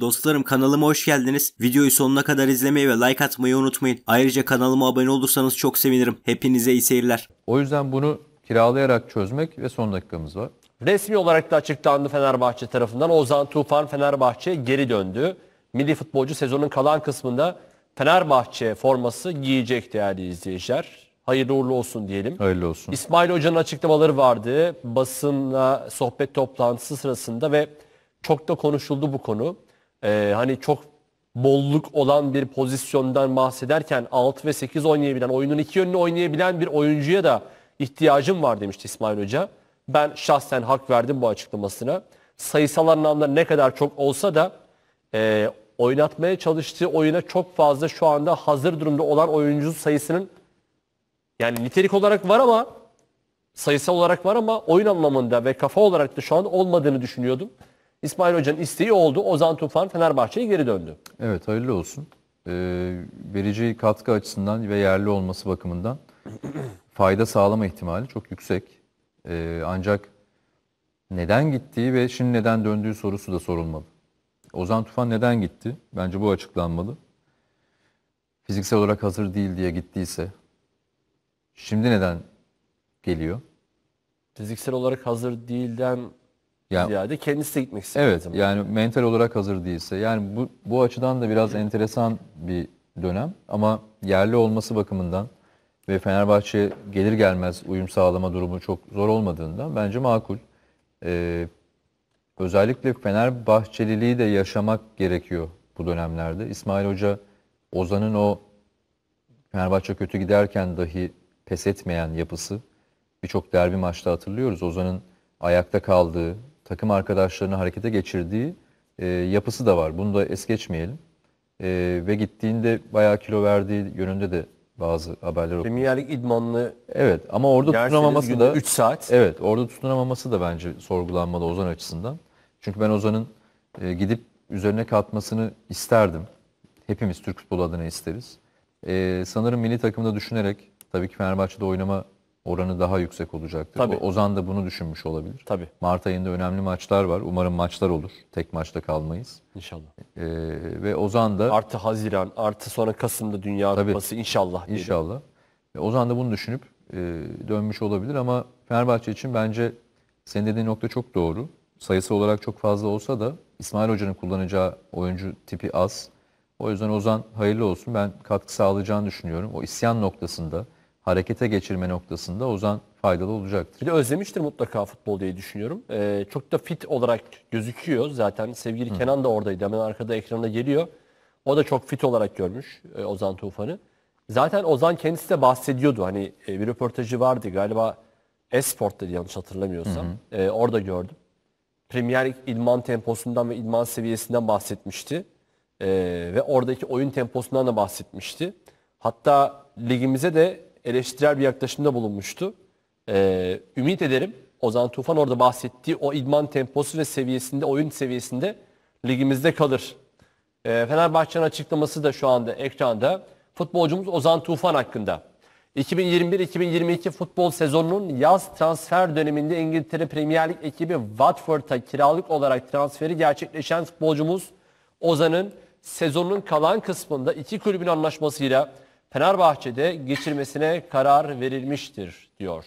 Dostlarım kanalıma hoş geldiniz. Videoyu sonuna kadar izlemeyi ve like atmayı unutmayın. Ayrıca kanalıma abone olursanız çok sevinirim. Hepinize iyi seyirler. O yüzden bunu kiralayarak çözmek ve son dakikamız var. Resmi olarak da açıklandı Fenerbahçe tarafından. Ozan Tufan Fenerbahçe geri döndü. Milli futbolcu sezonun kalan kısmında Fenerbahçe forması giyecek değerli izleyiciler. Hayırlı uğurlu olsun diyelim. Hayırlı olsun. İsmail Hoca'nın açıklamaları vardı basınla sohbet toplantısı sırasında ve çok da konuşuldu bu konu e, hani çok bolluk olan bir pozisyondan bahsederken 6 ve 8 oynayabilen, oyunun iki yönünü oynayabilen bir oyuncuya da ihtiyacım var demişti İsmail Hoca. Ben şahsen hak verdim bu açıklamasına. Sayısal anlamda ne kadar çok olsa da e, oynatmaya çalıştığı oyuna çok fazla şu anda hazır durumda olan oyuncu sayısının yani nitelik olarak var ama sayısal olarak var ama oyun anlamında ve kafa olarak da şu an olmadığını düşünüyordum. İsmail Hoca'nın isteği oldu. Ozan Tufan Fenerbahçe'ye geri döndü. Evet hayırlı olsun. Ee, vereceği katkı açısından ve yerli olması bakımından fayda sağlama ihtimali çok yüksek. Ee, ancak neden gittiği ve şimdi neden döndüğü sorusu da sorulmalı. Ozan Tufan neden gitti? Bence bu açıklanmalı. Fiziksel olarak hazır değil diye gittiyse şimdi neden geliyor? Fiziksel olarak hazır değilden yani, Ziyade kendisi de gitmek istiyor. Evet yani mental olarak hazır değilse. Yani bu, bu açıdan da biraz enteresan bir dönem. Ama yerli olması bakımından ve Fenerbahçe gelir gelmez uyum sağlama durumu çok zor olmadığından bence makul. Ee, özellikle Fenerbahçeliliği de yaşamak gerekiyor bu dönemlerde. İsmail Hoca Ozan'ın o Fenerbahçe kötü giderken dahi pes etmeyen yapısı birçok derbi maçta hatırlıyoruz. Ozan'ın ayakta kaldığı, takım arkadaşlarını harekete geçirdiği e, yapısı da var. Bunu da es geçmeyelim. E, ve gittiğinde bayağı kilo verdiği yönünde de bazı haberler okudum. Premier Lig idmanlı. Evet ama orada tutunamaması da 3 saat. Evet orada tutunamaması da bence sorgulanmalı Ozan açısından. Çünkü ben Ozan'ın e, gidip üzerine katmasını isterdim. Hepimiz Türk futbolu adına isteriz. E, sanırım milli takımda düşünerek tabii ki Fenerbahçe'de oynama oranı daha yüksek olacaktır. Tabii. O, Ozan da bunu düşünmüş olabilir. Tabii. Mart ayında önemli maçlar var. Umarım maçlar olur. Tek maçta kalmayız. İnşallah. Ee, ve Ozan da... Artı Haziran, artı sonra Kasım'da Dünya Tabii. Kupası inşallah. Diyelim. İnşallah. E, Ozan da bunu düşünüp e, dönmüş olabilir ama Fenerbahçe için bence senin dediğin nokta çok doğru. Sayısı olarak çok fazla olsa da İsmail Hoca'nın kullanacağı oyuncu tipi az. O yüzden Ozan hayırlı olsun. Ben katkı sağlayacağını düşünüyorum. O isyan noktasında harekete geçirme noktasında Ozan faydalı olacaktır. Bir de özlemiştir mutlaka futbol diye düşünüyorum. Ee, çok da fit olarak gözüküyor zaten. Sevgili Hı. Kenan da oradaydı. Hemen arkada ekrana geliyor. O da çok fit olarak görmüş e, Ozan Tufan'ı. Zaten Ozan kendisi de bahsediyordu. Hani e, bir röportajı vardı galiba Esport'ta yanlış hatırlamıyorsam. Hı hı. E, orada gördüm. Premier Lig idman temposundan ve idman seviyesinden bahsetmişti. E, ve oradaki oyun temposundan da bahsetmişti. Hatta ligimize de eleştirel bir yaklaşımda bulunmuştu. Ee, ümit ederim Ozan Tufan orada bahsettiği o idman temposu ve seviyesinde, oyun seviyesinde ligimizde kalır. Ee, Fenerbahçe'nin açıklaması da şu anda ekranda. Futbolcumuz Ozan Tufan hakkında. 2021-2022 futbol sezonunun yaz transfer döneminde İngiltere Premier Lig ekibi Watford'a kiralık olarak transferi gerçekleşen futbolcumuz Ozan'ın sezonun kalan kısmında iki kulübün anlaşmasıyla Fenerbahçe'de geçirmesine karar verilmiştir diyor.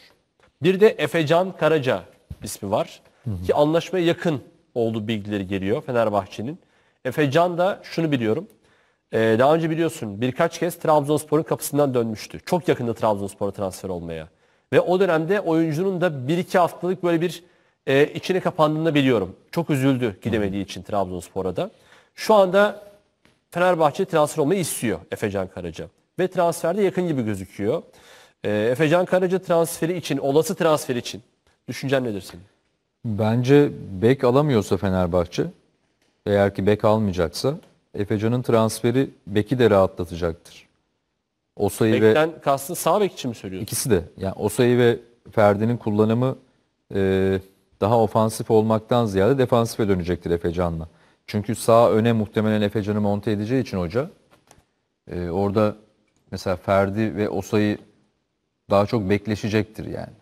Bir de Efecan Karaca ismi var hı hı. ki anlaşmaya yakın olduğu bilgileri geliyor Fenerbahçe'nin. Efecan da şunu biliyorum. Ee, daha önce biliyorsun birkaç kez Trabzonspor'un kapısından dönmüştü. Çok yakında Trabzonspor'a transfer olmaya. Ve o dönemde oyuncunun da 1-2 haftalık böyle bir e, içine kapandığını biliyorum. Çok üzüldü gidemediği için Trabzonspor'a da. Şu anda Fenerbahçe transfer olmayı istiyor Efecan Karaca ve transferde yakın gibi gözüküyor. E, Efecan Karaca transferi için, olası transfer için düşüncen nedir senin? Bence bek alamıyorsa Fenerbahçe, eğer ki bek almayacaksa Efecan'ın transferi beki de rahatlatacaktır. O sayı ve Bekten kastın sağ bek için mi söylüyorsun? İkisi de yani o ve Ferdi'nin kullanımı e, daha ofansif olmaktan ziyade defansife dönecektir Efecan'la. Çünkü sağ öne muhtemelen Efecan'ı monte edeceği için hoca e, orada mesela Ferdi ve Osa'yı daha çok bekleşecektir yani.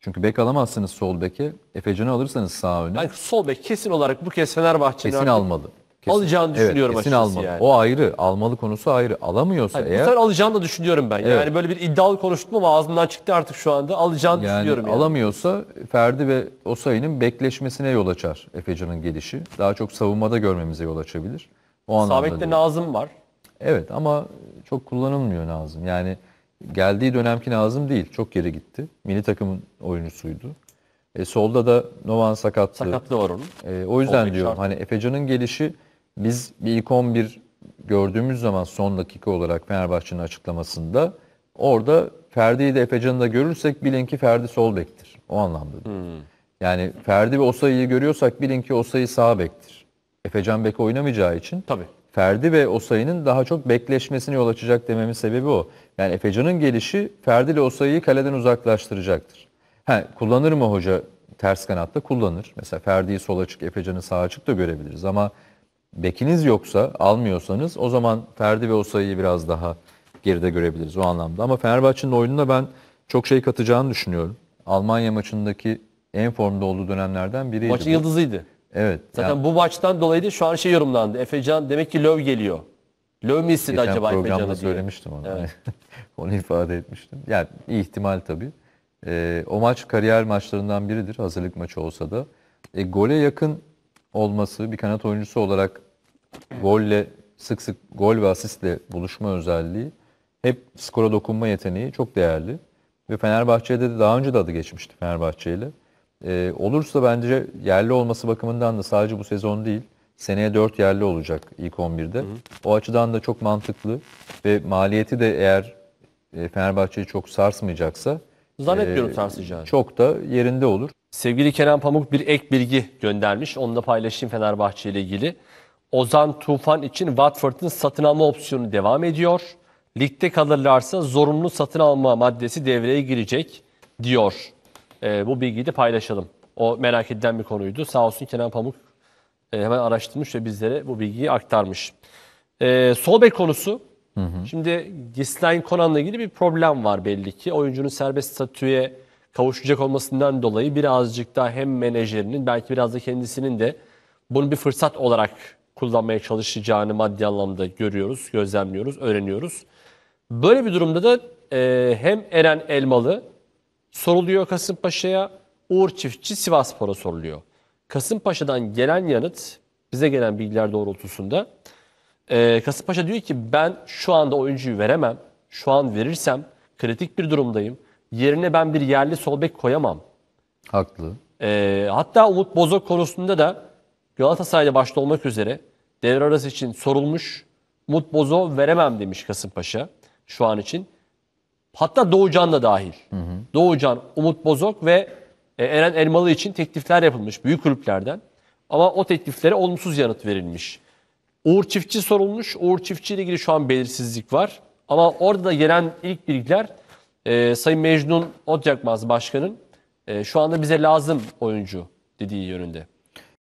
Çünkü bek alamazsınız sol beke. Efecan'ı alırsanız sağ öne. Yani sol bek kesin olarak bu kez Fenerbahçe'nin kesin almalı. Kesin. Alacağını düşünüyorum evet, kesin açıkçası almalı. yani. O ayrı. Almalı konusu ayrı. Alamıyorsa Hayır, eğer... Bu sefer alacağını da düşünüyorum ben. Evet. Yani böyle bir iddialı konuştum ama ağzımdan çıktı artık şu anda. Alacağını yani düşünüyorum yani. Alamıyorsa Ferdi ve Osayi'nin bekleşmesine yol açar Efecan'ın gelişi. Daha çok savunmada görmemize yol açabilir. O anlamda. Sabek'te Nazım var. Evet ama çok kullanılmıyor Nazım. Yani geldiği dönemki Nazım değil. Çok geri gitti. Milli takımın oyuncusuydu. E, solda da Novan sakatlı. Sakatlığı var onun. E, o yüzden Olmayı diyorum hani Efecan'ın gelişi biz bir ilk 11 gördüğümüz zaman son dakika olarak Fenerbahçe'nin açıklamasında orada Ferdi'yi de Efecan'ı da görürsek bilin ki Ferdi sol bektir. O anlamda. Hmm. Yani Ferdi ve Osayi'yi görüyorsak bilin ki Osayi sağ bektir. Efecan Bek oynamayacağı için Tabii. Ferdi ve Osayi'nin daha çok bekleşmesini yol açacak dememin sebebi o. Yani Efecan'ın gelişi Ferdi ile Osayi'yi kaleden uzaklaştıracaktır. Ha, kullanır mı hoca ters kanatta? Kullanır. Mesela Ferdi'yi sol açık, Efecan'ı sağ açık da görebiliriz ama bekiniz yoksa, almıyorsanız o zaman Ferdi ve Osayi'yi biraz daha geride görebiliriz o anlamda. Ama Fenerbahçe'nin oyununa ben çok şey katacağını düşünüyorum. Almanya maçındaki en formda olduğu dönemlerden biriydi. Maçın bu. yıldızıydı. Evet. Zaten ya. bu maçtan dolayı da şu an şey yorumlandı. Efecan demek ki löv geliyor. Löv mü istedi Geçen acaba Efecan'ı diye. söylemiştim onu. Evet. onu ifade etmiştim. Yani ihtimal tabii. E, o maç kariyer maçlarından biridir. Hazırlık maçı olsa da. E, gole yakın olması bir kanat oyuncusu olarak golle sık sık gol ve asistle buluşma özelliği hep skora dokunma yeteneği çok değerli. Ve Fenerbahçe'de de daha önce de adı geçmişti Fenerbahçe ile e, olursa bence yerli olması bakımından da sadece bu sezon değil seneye 4 yerli olacak ilk 11'de. Hı hı. O açıdan da çok mantıklı ve maliyeti de eğer e, Fenerbahçe'yi çok sarsmayacaksa Zannetmiyorum e, sarsacağını. Çok da yerinde olur. Sevgili Kenan Pamuk bir ek bilgi göndermiş. Onu da paylaşayım Fenerbahçe ile ilgili. Ozan Tufan için Watford'un satın alma opsiyonu devam ediyor. Ligde kalırlarsa zorunlu satın alma maddesi devreye girecek diyor e, bu bilgiyi de paylaşalım. O merak edilen bir konuydu. Sağ olsun Kenan Pamuk e, hemen araştırmış ve bizlere bu bilgiyi aktarmış. E, ee, sol bek konusu. Hı hı. Şimdi Gislain Konan'la ilgili bir problem var belli ki. Oyuncunun serbest statüye kavuşacak olmasından dolayı birazcık daha hem menajerinin belki biraz da kendisinin de bunu bir fırsat olarak kullanmaya çalışacağını maddi anlamda görüyoruz, gözlemliyoruz, öğreniyoruz. Böyle bir durumda da e, hem Eren Elmalı soruluyor Kasımpaşa'ya. Uğur Çiftçi Sivasspor'a soruluyor. Kasımpaşa'dan gelen yanıt bize gelen bilgiler doğrultusunda e, Kasımpaşa diyor ki ben şu anda oyuncuyu veremem. Şu an verirsem kritik bir durumdayım. Yerine ben bir yerli sol bek koyamam. Haklı. E, hatta Umut Bozok konusunda da Galatasaray'da başta olmak üzere devre arası için sorulmuş. Umut Bozo veremem demiş Kasımpaşa şu an için. Hatta Doğucan da dahil. Hı hı. Doğucan, Umut Bozok ve e, Eren Elmalı için teklifler yapılmış büyük kulüplerden. Ama o tekliflere olumsuz yanıt verilmiş. Uğur Çiftçi sorulmuş. Uğur Çiftçi ile ilgili şu an belirsizlik var. Ama orada da gelen ilk bilgiler e, Sayın Mecnun Otyakmaz Başkan'ın e, şu anda bize lazım oyuncu dediği yönünde.